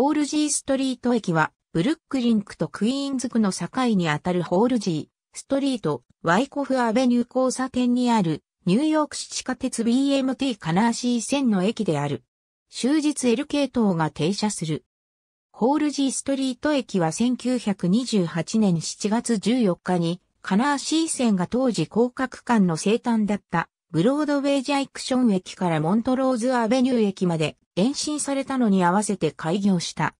ホールジーストリート駅は、ブルックリンクとクイーンズ区の境にあたるホールジー、ストリート、ワイコフアベニュー交差点にある、ニューヨーク市地下鉄 BMT カナーシー線の駅である。終日 L 系統が停車する。ホールジーストリート駅は1928年7月14日に、カナーシー線が当時広角間の生誕だったブロードウェイジャイクション駅からモントローズアベニュー駅まで延伸されたのに合わせて開業した。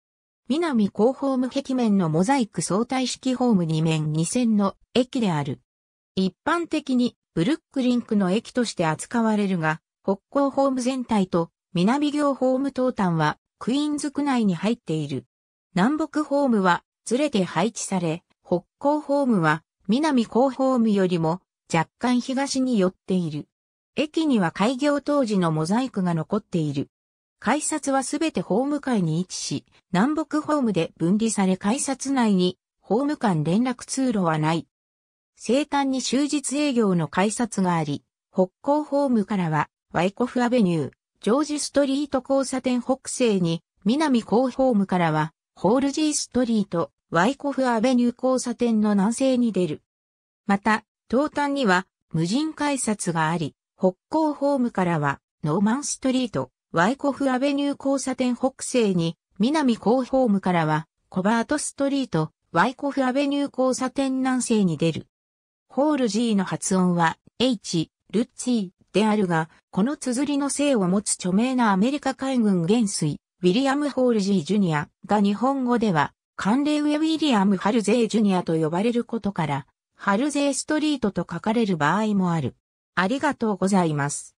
南高ホーム壁面のモザイク相対式ホーム2面2線の駅である。一般的にブルックリンクの駅として扱われるが、北高ホーム全体と南行ホーム東端はクイーンズ区内に入っている。南北ホームはずれて配置され、北高ホームは南高ホームよりも若干東に寄っている。駅には開業当時のモザイクが残っている。改札はすべてホーム階に位置し、南北ホームで分離され改札内にホーム間連絡通路はない。生誕に終日営業の改札があり、北港ホームからはワイコフアベニュー、ジョージストリート交差点北西に、南港ホームからはホールジーストリート、ワイコフアベニュー交差点の南西に出る。また、東端には無人改札があり、北港ホームからは、ノーマンストリート、ワイコフアベニュー交差点北西に、南港ホームからは、コバートストリート、ワイコフアベニュー交差点南西に出る。ホール G の発音は、H、ルッツィであるが、この綴りの姓を持つ著名なアメリカ海軍元帥、ウィリアム・ホール G ジュニアが日本語では、関連上ウィリアム・ハルゼイ・ジュニアと呼ばれることから、ハルゼイ・ストリートと書かれる場合もある。ありがとうございます。